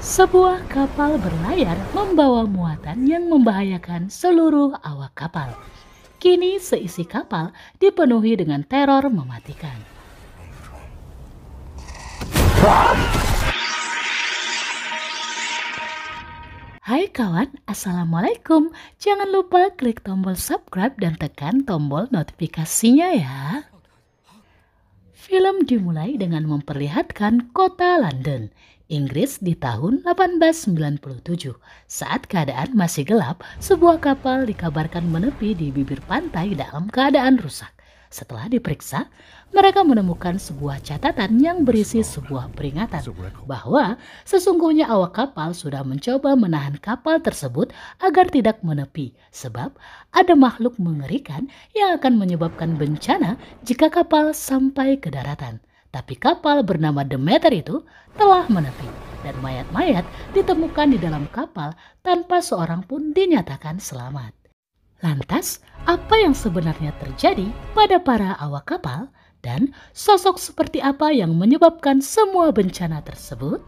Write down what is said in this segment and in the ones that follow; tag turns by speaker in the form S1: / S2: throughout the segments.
S1: Sebuah kapal berlayar membawa muatan yang membahayakan seluruh awak kapal. Kini seisi kapal dipenuhi dengan teror mematikan. Hai kawan, Assalamualaikum. Jangan lupa klik tombol subscribe dan tekan tombol notifikasinya ya. Film dimulai dengan memperlihatkan kota London, Inggris di tahun 1897. Saat keadaan masih gelap, sebuah kapal dikabarkan menepi di bibir pantai dalam keadaan rusak. Setelah diperiksa, mereka menemukan sebuah catatan yang berisi sebuah peringatan bahwa sesungguhnya awak kapal sudah mencoba menahan kapal tersebut agar tidak menepi sebab ada makhluk mengerikan yang akan menyebabkan bencana jika kapal sampai ke daratan. Tapi kapal bernama Demeter itu telah menepi dan mayat-mayat ditemukan di dalam kapal tanpa seorang pun dinyatakan selamat. Lantas, apa yang sebenarnya terjadi pada para awak kapal dan sosok seperti apa yang menyebabkan semua bencana tersebut?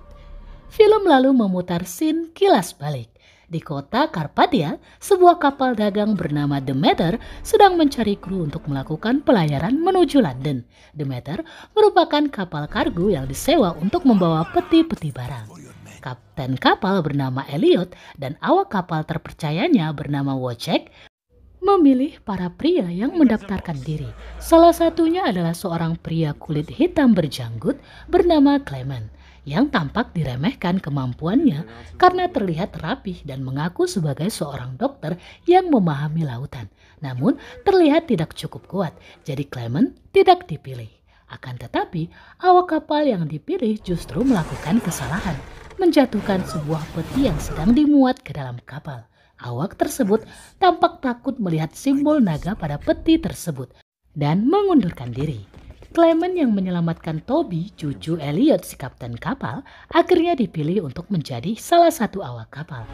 S1: Film lalu memutar scene kilas balik. Di kota Karpadia, sebuah kapal dagang bernama Demeter sedang mencari kru untuk melakukan pelayaran menuju London. Demeter merupakan kapal kargo yang disewa untuk membawa peti-peti barang. Kapten kapal bernama Elliot dan awak kapal terpercayanya bernama Wojciech memilih para pria yang mendaftarkan diri. Salah satunya adalah seorang pria kulit hitam berjanggut bernama Clement yang tampak diremehkan kemampuannya karena terlihat rapih dan mengaku sebagai seorang dokter yang memahami lautan. Namun terlihat tidak cukup kuat, jadi Clement tidak dipilih. Akan tetapi, awak kapal yang dipilih justru melakukan kesalahan, menjatuhkan sebuah peti yang sedang dimuat ke dalam kapal awak tersebut tampak takut melihat simbol naga pada peti tersebut dan mengundurkan diri. Clement yang menyelamatkan Toby, cucu Elliot si kapten kapal, akhirnya dipilih untuk menjadi salah satu awak kapal.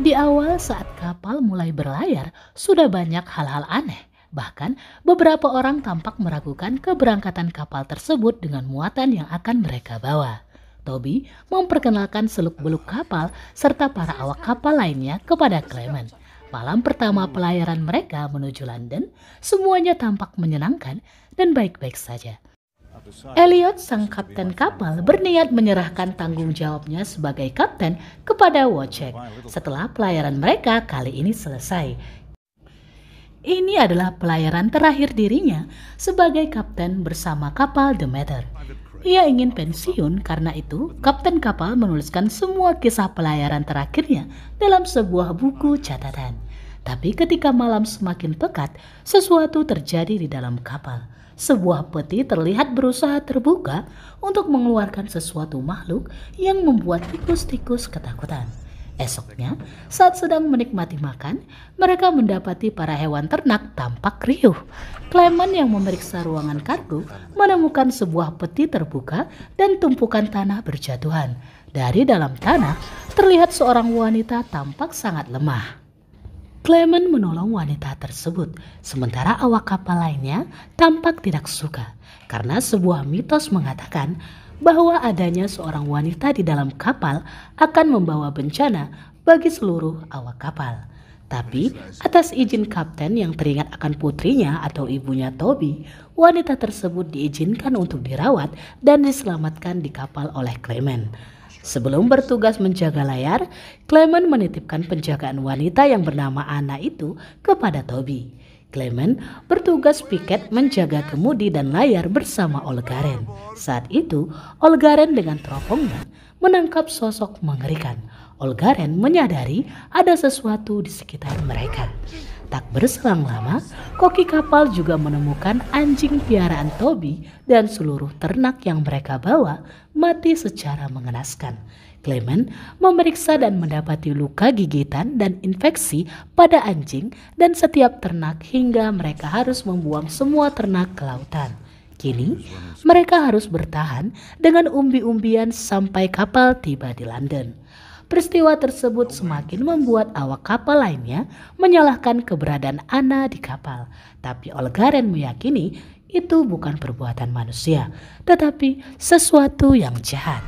S1: Di awal saat kapal mulai berlayar, sudah banyak hal-hal aneh. Bahkan beberapa orang tampak meragukan keberangkatan kapal tersebut dengan muatan yang akan mereka bawa. Toby memperkenalkan seluk-beluk kapal serta para awak kapal lainnya kepada Clement. Malam pertama pelayaran mereka menuju London, semuanya tampak menyenangkan dan baik-baik saja. Elliot, sang kapten kapal, berniat menyerahkan tanggung jawabnya sebagai kapten kepada Wojciech setelah pelayaran mereka kali ini selesai. Ini adalah pelayaran terakhir dirinya sebagai kapten bersama kapal The Matter. Ia ingin pensiun karena itu kapten kapal menuliskan semua kisah pelayaran terakhirnya dalam sebuah buku catatan. Tapi ketika malam semakin pekat, sesuatu terjadi di dalam kapal. Sebuah peti terlihat berusaha terbuka untuk mengeluarkan sesuatu makhluk yang membuat tikus-tikus ketakutan. Esoknya, saat sedang menikmati makan, mereka mendapati para hewan ternak tampak riuh. Clement yang memeriksa ruangan kargo menemukan sebuah peti terbuka dan tumpukan tanah berjatuhan. Dari dalam tanah, terlihat seorang wanita tampak sangat lemah. Clement menolong wanita tersebut, sementara awak kapal lainnya tampak tidak suka karena sebuah mitos mengatakan bahwa adanya seorang wanita di dalam kapal akan membawa bencana bagi seluruh awak kapal. Tapi atas izin kapten yang teringat akan putrinya atau ibunya Toby, wanita tersebut diizinkan untuk dirawat dan diselamatkan di kapal oleh Clement. Sebelum bertugas menjaga layar, Clement menitipkan penjagaan wanita yang bernama Anna itu kepada Toby. Clement bertugas piket menjaga kemudi dan layar bersama Olgaren. Saat itu, Olgaren dengan teropongnya menangkap sosok mengerikan. Olgaren menyadari ada sesuatu di sekitar mereka. Tak berselang lama, koki kapal juga menemukan anjing piaraan Toby dan seluruh ternak yang mereka bawa mati secara mengenaskan. Clement memeriksa dan mendapati luka gigitan dan infeksi pada anjing dan setiap ternak hingga mereka harus membuang semua ternak ke lautan. Kini, mereka harus bertahan dengan umbi-umbian sampai kapal tiba di London. Peristiwa tersebut semakin membuat awak kapal lainnya menyalahkan keberadaan Anna di kapal. Tapi Olgaren meyakini itu bukan perbuatan manusia, tetapi sesuatu yang jahat.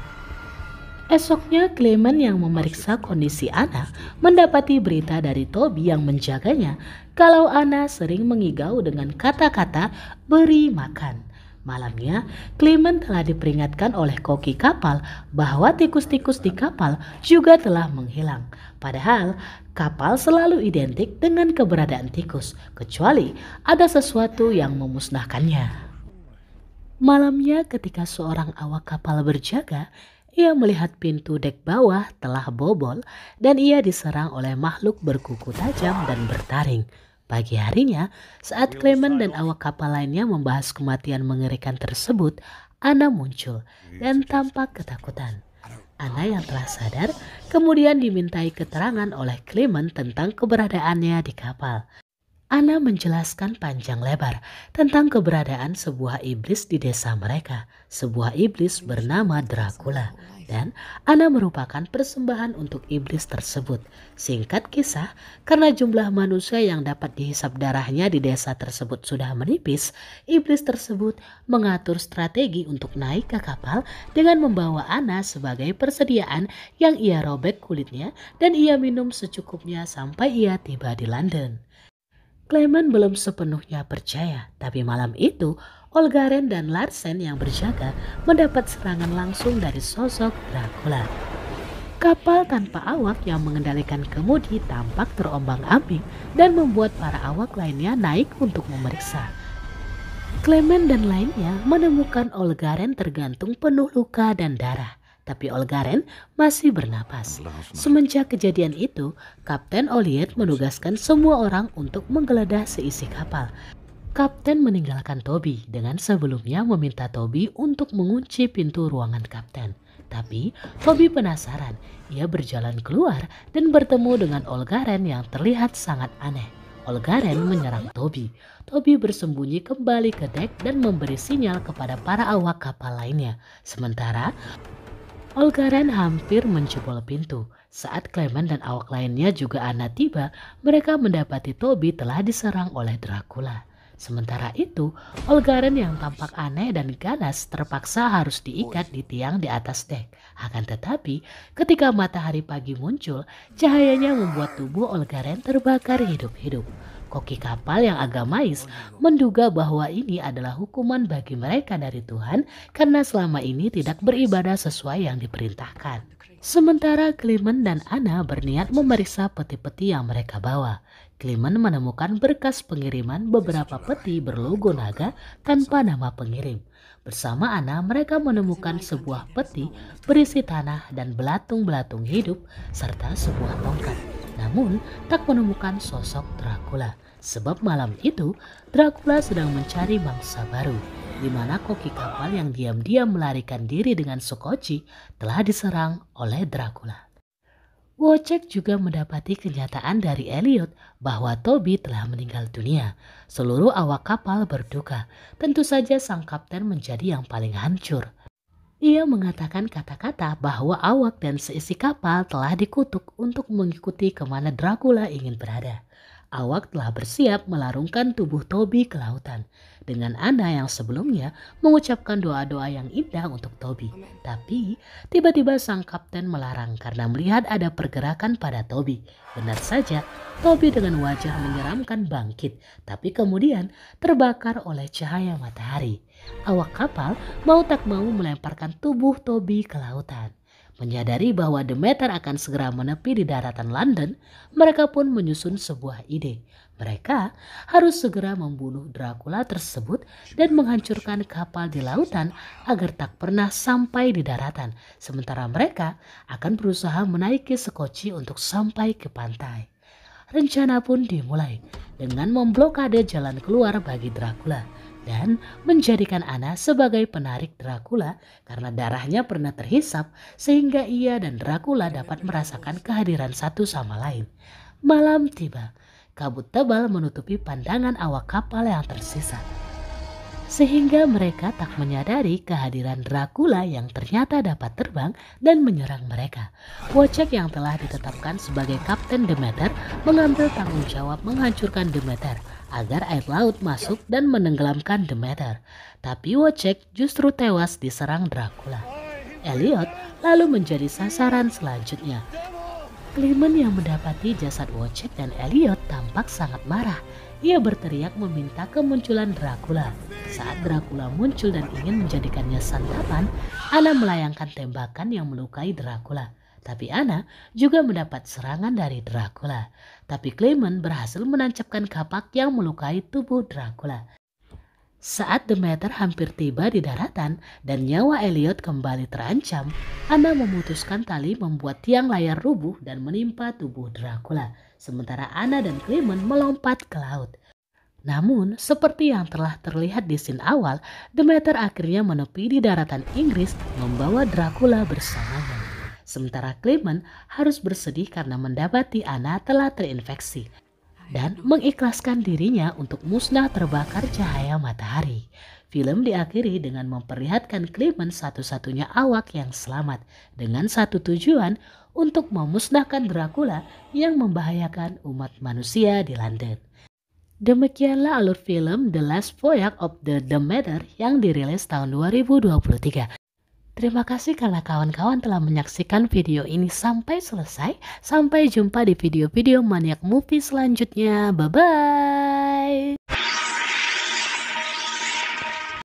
S1: Esoknya Clement yang memeriksa kondisi Anna mendapati berita dari Toby yang menjaganya kalau Anna sering mengigau dengan kata-kata beri makan. Malamnya, Clement telah diperingatkan oleh koki kapal bahwa tikus-tikus di kapal juga telah menghilang. Padahal, kapal selalu identik dengan keberadaan tikus, kecuali ada sesuatu yang memusnahkannya. Malamnya ketika seorang awak kapal berjaga, ia melihat pintu dek bawah telah bobol dan ia diserang oleh makhluk berkuku tajam dan bertaring. Pagi harinya, saat Clement dan awak kapal lainnya membahas kematian mengerikan tersebut, Anna muncul dan tampak ketakutan. Anna yang telah sadar kemudian dimintai keterangan oleh Clement tentang keberadaannya di kapal. Ana menjelaskan panjang lebar tentang keberadaan sebuah iblis di desa mereka, sebuah iblis bernama Dracula, dan Ana merupakan persembahan untuk iblis tersebut. Singkat kisah, karena jumlah manusia yang dapat dihisap darahnya di desa tersebut sudah menipis, iblis tersebut mengatur strategi untuk naik ke kapal dengan membawa Ana sebagai persediaan yang ia robek kulitnya dan ia minum secukupnya sampai ia tiba di London. Clement belum sepenuhnya percaya, tapi malam itu Olgaren dan Larsen yang berjaga mendapat serangan langsung dari sosok Dracula. Kapal tanpa awak yang mengendalikan kemudi tampak terombang-ambing dan membuat para awak lainnya naik untuk memeriksa. Clement dan lainnya menemukan Olgaren tergantung penuh luka dan darah tapi Olgaren masih bernapas. Semenjak kejadian itu, Kapten Oliet menugaskan semua orang untuk menggeledah seisi kapal. Kapten meninggalkan Toby dengan sebelumnya meminta Toby untuk mengunci pintu ruangan kapten. Tapi Toby penasaran. Ia berjalan keluar dan bertemu dengan Olgaren yang terlihat sangat aneh. Olgaren menyerang Toby. Toby bersembunyi kembali ke dek dan memberi sinyal kepada para awak kapal lainnya. Sementara Olga Ren hampir menjebol pintu. Saat Clement dan awak lainnya juga Anna tiba, mereka mendapati Toby telah diserang oleh Dracula. Sementara itu, Olgaren yang tampak aneh dan ganas terpaksa harus diikat di tiang di atas dek. Akan tetapi, ketika matahari pagi muncul, cahayanya membuat tubuh Olgaren terbakar hidup-hidup. Koki kapal yang agamais menduga bahwa ini adalah hukuman bagi mereka dari Tuhan karena selama ini tidak beribadah sesuai yang diperintahkan. Sementara Clement dan Anna berniat memeriksa peti-peti yang mereka bawa. Clement menemukan berkas pengiriman beberapa peti berlogo naga tanpa nama pengirim. Bersama Anna mereka menemukan sebuah peti berisi tanah dan belatung-belatung hidup serta sebuah tongkat. Namun, tak menemukan sosok Dracula. Sebab malam itu, Dracula sedang mencari bangsa baru, di mana koki kapal yang diam-diam melarikan diri dengan Sokoci telah diserang oleh Dracula. Wojcik juga mendapati kenyataan dari Elliot bahwa Toby telah meninggal dunia. Seluruh awak kapal berduka. Tentu saja sang kapten menjadi yang paling hancur. Ia mengatakan kata-kata bahwa awak dan seisi kapal telah dikutuk untuk mengikuti kemana Dracula ingin berada awak telah bersiap melarungkan tubuh Toby ke lautan. Dengan Ana yang sebelumnya mengucapkan doa-doa yang indah untuk Toby. Tapi tiba-tiba sang kapten melarang karena melihat ada pergerakan pada Toby. Benar saja, Toby dengan wajah menyeramkan bangkit. Tapi kemudian terbakar oleh cahaya matahari. Awak kapal mau tak mau melemparkan tubuh Toby ke lautan. Menyadari bahwa Demeter akan segera menepi di daratan London, mereka pun menyusun sebuah ide. Mereka harus segera membunuh Dracula tersebut dan menghancurkan kapal di lautan agar tak pernah sampai di daratan, sementara mereka akan berusaha menaiki sekoci untuk sampai ke pantai. Rencana pun dimulai dengan memblokade jalan keluar bagi Dracula dan menjadikan Ana sebagai penarik Dracula karena darahnya pernah terhisap sehingga ia dan Dracula dapat merasakan kehadiran satu sama lain. Malam tiba, kabut tebal menutupi pandangan awak kapal yang tersisa. Sehingga mereka tak menyadari kehadiran Dracula yang ternyata dapat terbang dan menyerang mereka. Wojcik yang telah ditetapkan sebagai Kapten Demeter mengambil tanggung jawab menghancurkan Demeter – agar air laut masuk dan menenggelamkan Demeter. Tapi Wojcik justru tewas diserang Dracula. Elliot lalu menjadi sasaran selanjutnya. Clement yang mendapati jasad Wojcik dan Elliot tampak sangat marah. Ia berteriak meminta kemunculan Dracula. Saat Dracula muncul dan ingin menjadikannya santapan, Anna melayangkan tembakan yang melukai Dracula. Tapi Anna juga mendapat serangan dari Dracula. Tapi Clement berhasil menancapkan kapak yang melukai tubuh Dracula. Saat Demeter hampir tiba di daratan dan nyawa Elliot kembali terancam, Anna memutuskan tali membuat tiang layar rubuh dan menimpa tubuh Dracula, sementara Anna dan Clement melompat ke laut. Namun, seperti yang telah terlihat di scene awal, Demeter akhirnya menepi di daratan Inggris membawa Dracula bersamanya sementara Clement harus bersedih karena mendapati Anna telah terinfeksi dan mengikhlaskan dirinya untuk musnah terbakar cahaya matahari. Film diakhiri dengan memperlihatkan Clement satu-satunya awak yang selamat dengan satu tujuan untuk memusnahkan Dracula yang membahayakan umat manusia di London. Demikianlah alur film The Last Voyage of the Demeter yang dirilis tahun 2023. Terima kasih karena kawan-kawan telah menyaksikan video ini sampai selesai. Sampai jumpa di video-video Maniak Movie selanjutnya. Bye-bye!